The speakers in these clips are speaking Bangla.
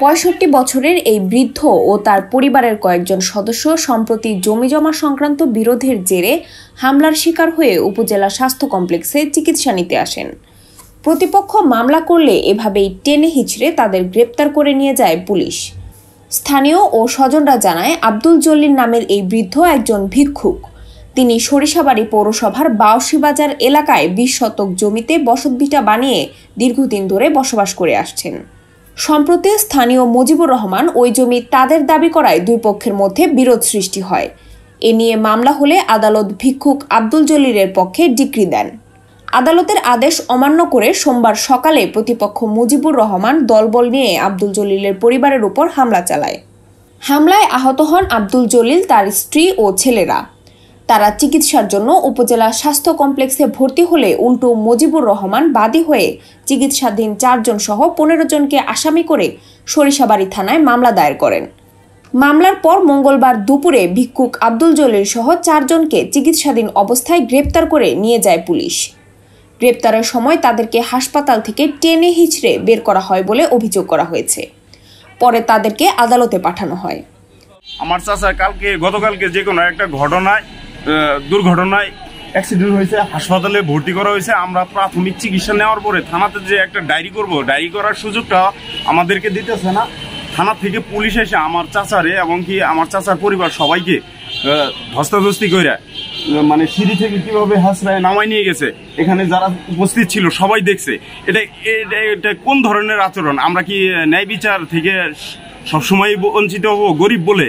পঁয়ষট্টি বছরের এই বৃদ্ধ ও তার পরিবারের কয়েকজন সদস্য সম্প্রতি জমিজমা সংক্রান্ত বিরোধের জেরে হামলার শিকার হয়ে উপজেলা স্বাস্থ্য কমপ্লেক্সে চিকিৎসা নিতে আসেন প্রতিপক্ষ মামলা করলে এভাবেই টেনে হিচড়ে তাদের গ্রেপ্তার করে নিয়ে যায় পুলিশ স্থানীয় ও স্বজনরা জানায় আব্দুল জল্লির নামের এই বৃদ্ধ একজন ভিক্ষুক তিনি সরিষাবাড়ি পৌরসভার বাজার এলাকায় বিশ শতক জমিতে বসতভিটা বানিয়ে দীর্ঘদিন ধরে বসবাস করে আসছেন সম্প্রতি স্থানীয় মুজিবুর রহমান ওই জমি তাদের দাবি করায় দুই পক্ষের মধ্যে বিরোধ সৃষ্টি হয় এ নিয়ে মামলা হলে আদালত ভিক্ষুক আব্দুল জলিলের পক্ষে ডিগ্রি দেন আদালতের আদেশ অমান্য করে সোমবার সকালে প্রতিপক্ষ মুজিবুর রহমান দলবল নিয়ে আব্দুল জলিলের পরিবারের উপর হামলা চালায় হামলায় আহত হন আব্দুল জলিল তার স্ত্রী ও ছেলেরা তারা চিকিৎসার জন্য উপজেলা স্বাস্থ্য কমপ্লেক্সে ভর্তি হলে উল্টো মুজিবুর রহমান বাদী হয়ে চিকিৎসাধীন চারজন সহ পনেরো জনকে আসামি করে সরিষাবাড়ি থানায় মামলা দায়ের করেন মামলার পর মঙ্গলবার দুপুরে ভিক্ষুক আব্দুল জলিল সহ চারজনকে চিকিৎসাধীন অবস্থায় গ্রেপ্তার করে নিয়ে যায় পুলিশ গ্রেপ্তারের সময় তাদেরকে হাসপাতাল থেকে টেনে হিচড়ে বের করা হয় বলে অভিযোগ করা হয়েছে পরে তাদেরকে আদালতে পাঠানো হয় আমার চাচা কালকে গতকালকে যে কোনো একটা ঘটনায় দুর্ঘটনায় অ্যাক্সিডেন্ট হয়েছে হাসপাতালে ভর্তি করা হয়েছে আমরা প্রাথমিক চিকিৎসা নেওয়ার পরে থানাতে যে একটা ডায়েরি করব ডায়েরি করার সুযোগটা আমাদেরকে দিতেছে না থানা থেকে পুলিশ এসে আমার চাচারে এবং কি আমার চাচার পরিবার সবাইকে ধস্তাধস্তি করে মানে সিঁড়ি থেকে কীভাবে হাসরায় নামাই নিয়ে গেছে এখানে যারা উপস্থিত ছিল সবাই দেখছে এটা এটা কোন ধরনের আচরণ আমরা কি ন্যায় বিচার থেকে সবসময় বঞ্চিত হবো গরিব বলে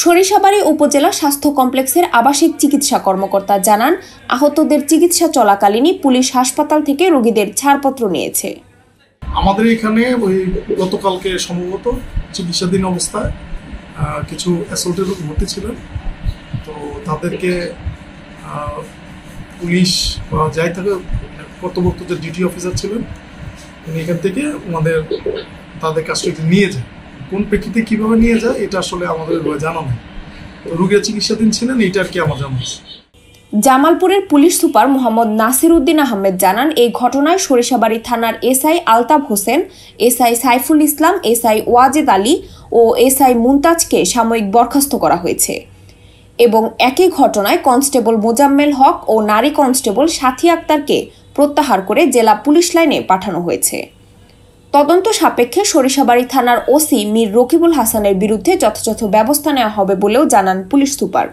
সরিষাবাড়ি উপজেলা স্বাস্থ্য কমপ্লেক্সের আবাসিক চিকিৎসা কর্মকর্তা জানান আহতদের চিকিৎসা চলাকালীনই পুলিশ হাসপাতাল থেকে রোগীদের ছাড়পত্র নিয়েছে আমাদের এখানে ওই গতকালকে সম্ভবত চিকিৎসাধীন অবস্থায় কিছু অ্যাসল্টের ভর্তি ছিলেন তো তাদেরকে পুলিশ বা যাই থাকে মানে কর্তব্যক্ত যে ডিটি অফিসার ছিলেন উনি এখান থেকে আমাদের তাদের কাছ থেকে নিয়ে যায় কোন প্রেক্ষিতে কিভাবে নিয়ে যায় এটা আসলে আমাদের জানা নেই রোগের চিকিৎসাধীন ছিলেন এটা আর কি আমার জানা জামালপুরের পুলিশ সুপার মোহাম্মদ নাসির উদ্দিন আহমেদ জানান এই ঘটনায় সরিষাবাড়ি থানার SI Altaf Hossain SI Saiful Islam SI Wajed Ali ও এসআই মুনতাজকে সাময়িক বরখাস্ত করা হয়েছে এবং একই ঘটনায় কনস্টেবল মোজাম্মেল হক ও নারী কনস্টেবল সাথী আক্তারকে প্রত্যাহার করে জেলা পুলিশ লাইনে পাঠানো হয়েছে তদন্ত সাপেক্ষে সরিষাবাড়ি থানার ওসি মীর রকিবুল হাসানের বিরুদ্ধে যথাযথ ব্যবস্থা নেওয়া হবে বলেও জানান পুলিশ সুপার